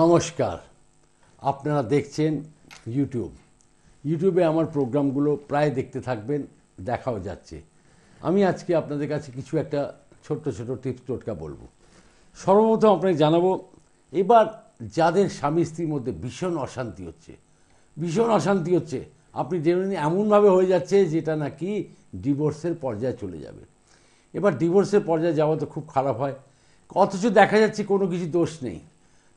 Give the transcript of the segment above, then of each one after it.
নমস্কার আপনারা দেখছেন ইউটিউব ইউটিউবে আমার প্রোগ্রামগুলো প্রায় দেখতে থাকবেন দেখাও যাচ্ছে আমি আজকে আপনাদের কাছে কিছু একটা ছোট্ট ছোট টিপস টোটকা বলবো সর্বপ্রথম আপনাকে জানাবো এবার যাদের স্বামী স্ত্রীর মধ্যে ভীষণ অশান্তি হচ্ছে ভীষণ অশান্তি হচ্ছে আপনি জেনে এমনভাবে হয়ে যাচ্ছে যেটা নাকি ডিভোর্সের পর্যায়ে চলে যাবে এবার ডিভোর্সের পর্যায়ে যাওয়া তো খুব খারাপ হয় অথচ দেখা যাচ্ছে কোনো কিছু দোষ নেই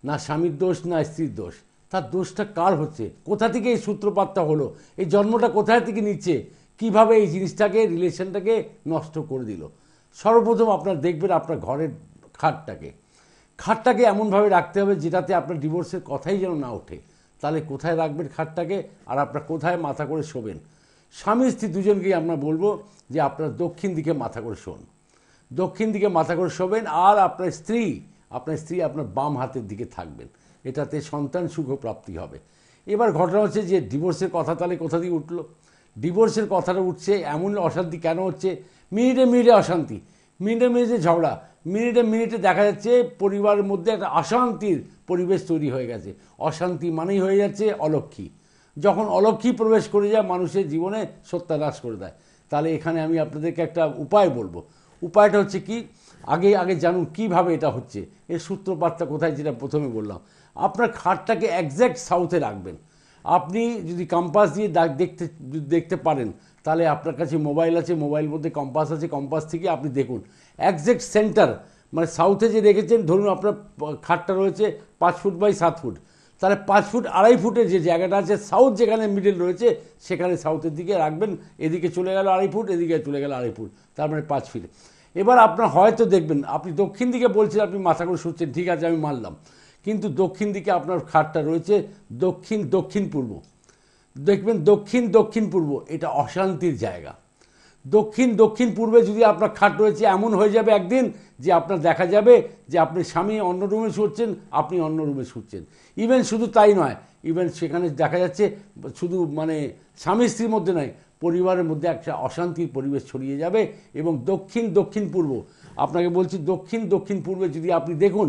না স্বামীর দোষ না স্ত্রীর দোষ তার দোষটা কার হচ্ছে কোথা থেকে এই সূত্রপাতটা হলো এই জন্মটা কোথায় থেকে নিচ্ছে কিভাবে এই জিনিসটাকে রিলেশনটাকে নষ্ট করে দিল সর্বপ্রথম আপনার দেখবেন আপনার ঘরের খাটটাকে খাটটাকে এমনভাবে রাখতে হবে যেটাতে আপনার ডিভোর্সের কথাই যেন না ওঠে তাহলে কোথায় রাখবেন খাটটাকে আর আপনার কোথায় মাথা করে শোবেন স্বামী স্ত্রী দুজনকেই আমরা বলবো যে আপনার দক্ষিণ দিকে মাথা করে শোন দক্ষিণ দিকে মাথা করে শোবেন আর আপনার স্ত্রী আপনার স্ত্রী আপনার বাম হাতের দিকে থাকবেন এটাতে সন্তান সুখ প্রাপ্তি হবে এবার ঘটনা হচ্ছে যে ডিভোর্সের কথা তাহলে কোথা দিয়ে উঠলো ডিভোর্সের কথাটা উঠছে এমন অশান্তি কেন হচ্ছে মিনিটে মিনিটে অশান্তি মিনিটে মিনিটে ঝগড়া মিনিটে মিনিটে দেখা যাচ্ছে পরিবারের মধ্যে একটা অশান্তির পরিবেশ তৈরি হয়ে গেছে অশান্তি মানেই হয়ে যাচ্ছে অলক্ষী যখন অলক্ষী প্রবেশ করে যায় মানুষের জীবনে সত্যানাশ করে দেয় তাহলে এখানে আমি আপনাদেরকে একটা উপায় বলবো উপায়টা হচ্ছে কি আগে আগে জানুন কিভাবে এটা হচ্ছে এর সূত্রপাতটা কোথায় যেটা প্রথমে বললাম আপনার খাটটাকে একজ্যাক্ট সাউথে রাখবেন আপনি যদি কম্পাস দিয়ে দেখতে দেখতে পারেন তাহলে আপনার কাছে মোবাইল আছে মোবাইল মধ্যে কম্পাস আছে কম্পাস থেকে আপনি দেখুন একজ্যাক্ট সেন্টার মানে সাউথে যে রেখেছেন ধরুন আপনার খাটটা রয়েছে পাঁচ ফুট বাই সাত ফুট তাহলে পাঁচ ফুট আড়াই ফুটের যে জায়গাটা আছে সাউথ যেখানে মিডিল রয়েছে সেখানে সাউথের দিকে রাখবেন এদিকে চলে গেল আড়াই ফুট এদিকে চলে গেল আড়াই ফুট তার মানে পাঁচ ফিট এবার আপনার হয়তো দেখবেন আপনি দক্ষিণ দিকে বলছেন আপনি মাথা করে শুচ্ছেন ঠিক আছে আমি মারলাম কিন্তু দক্ষিণ দিকে আপনার খাটটা রয়েছে দক্ষিণ দক্ষিণ পূর্ব দেখবেন দক্ষিণ দক্ষিণ পূর্ব এটা অশান্তির জায়গা দক্ষিণ দক্ষিণ পূর্বে যদি আপনার খাট রয়েছে এমন হয়ে যাবে একদিন যে আপনার দেখা যাবে যে আপনি স্বামী অন্য রুমে শুচ্ছেন আপনি অন্য রুমে শুচ্ছেন ইভেন শুধু তাই নয় ইভেন সেখানে দেখা যাচ্ছে শুধু মানে স্বামী স্ত্রীর মধ্যে নয় পরিবারের মধ্যে একটা অশান্তির পরিবেশ ছড়িয়ে যাবে এবং দক্ষিণ দক্ষিণ পূর্ব আপনাকে বলছি দক্ষিণ দক্ষিণ পূর্বে যদি আপনি দেখুন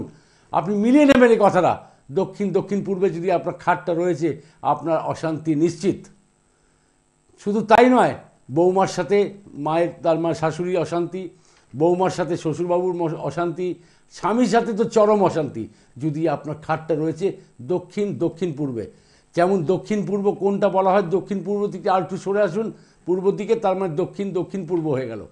আপনি মিলিয়ে নেবেন এই কথাটা দক্ষিণ দক্ষিণ পূর্বে যদি আপনার খাটটা রয়েছে আপনার অশান্তি নিশ্চিত শুধু তাই নয় বৌমার সাথে মায়ের তার মা শাশুড়ি অশান্তি বৌমার সাথে শ্বশুরবাবুর অশান্তি স্বামীর সাথে তো চরম অশান্তি যদি আপনার খাটটা রয়েছে দক্ষিণ দক্ষিণ পূর্বে যেমন দক্ষিণ পূর্ব কোনটা বলা হয় দক্ষিণ পূর্ব দিকে আর একটু সরে আসুন পূর্ব দিকে তার মানে দক্ষিণ দক্ষিণ পূর্ব হয়ে গেল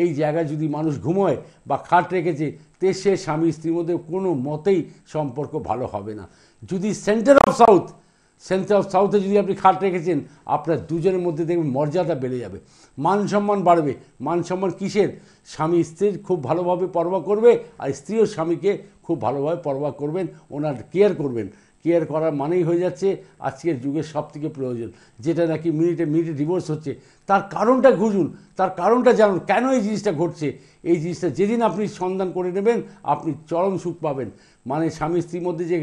এই জায়গায় যদি মানুষ ঘুমোয় বা খাট রেখেছে তে সে স্বামী স্ত্রীর মধ্যে কোনো মতেই সম্পর্ক ভালো হবে না যদি centre of south centre of সাউথে যদি আপনি খাট রেখেছেন আপনার দুজনের মধ্যে দেখবেন মর্যাদা বেড়ে যাবে মান সম্মান বাড়বে মান সম্মান কিসের স্বামী স্ত্রীর খুব ভালোভাবে পরবা করবে আর স্ত্রীও স্বামীকে খুব ভালোভাবে পরবা করবেন ওনার কেয়ার করবেন কেয়ার করার মানেই হয়ে যাচ্ছে আজকের যুগের থেকে প্রয়োজন যেটা নাকি মিনিটে মিনিটে ডিভোর্স হচ্ছে তার কারণটা খুঁজুন তার কারণটা জানুন কেন এই জিনিসটা ঘটছে এই জিনিসটা যেদিন আপনি সন্ধান করে নেবেন আপনি চরম সুখ পাবেন মানে স্বামী স্ত্রীর মধ্যে যে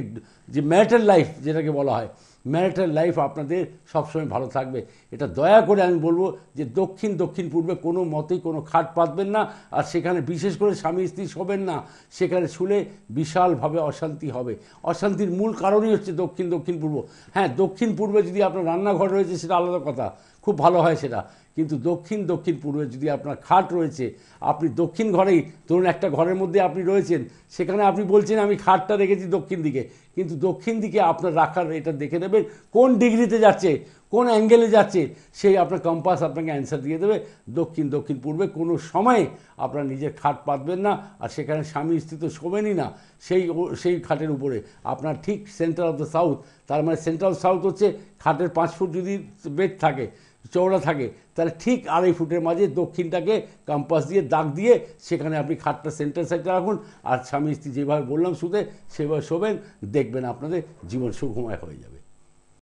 যে ম্যারিটাল লাইফ যেটাকে বলা হয় ম্যারিটাল লাইফ আপনাদের সবসময় ভালো থাকবে এটা দয়া করে আমি বলবো যে দক্ষিণ দক্ষিণ পূর্বে কোনো মতেই কোনো খাট পাতবেন না আর সেখানে বিশেষ করে স্বামী স্ত্রী শোবেন না সেখানে শুলে বিশালভাবে অশান্তি হবে অশান্তির মূল কারণই হচ্ছে দক্ষিণ দক্ষিণ পূর্ব হ্যাঁ দক্ষিণ পূর্বে যদি আপনার রান্নাঘর রয়েছে সেটা আলাদা কথা খুব ভালো হয় সেটা কিন্তু দক্ষিণ দক্ষিণ পূর্বে যদি আপনার খাট রয়েছে আপনি দক্ষিণ ঘরেই ধরুন একটা ঘরের মধ্যে আপনি রয়েছেন সেখানে আপনি বলছেন আমি খাটটা রেখেছি দক্ষিণ দিকে কিন্তু দক্ষিণ দিকে আপনার রাখার এটা দেখে নেবেন কোন ডিগ্রিতে যাচ্ছে কোন অ্যাঙ্গেলে যাচ্ছে সেই আপনার কম্পাস আপনাকে অ্যান্সার দিয়ে দেবে দক্ষিণ দক্ষিণ পূর্বে কোনো সময়ে আপনার নিজের খাট পাতবেন না আর সেখানে স্বামী স্ত্রী তো শোবেনই না সেই সেই খাটের উপরে আপনার ঠিক সেন্টার অফ দ্য সাউথ তার মানে সেন্ট্রাল সাউথ হচ্ছে খাটের পাঁচ ফুট যদি বেড থাকে চওড়া থাকে তাহলে ঠিক আড়াই ফুটের মাঝে দক্ষিণটাকে কম্পাস দিয়ে দাগ দিয়ে সেখানে আপনি খাটটা সেন্টার সাইডে রাখুন আর স্বামী স্ত্রী যেভাবে বললাম শুতে সেভাবে শোবেন দেখবেন আপনাদের জীবন সুখময় হয়ে যাবে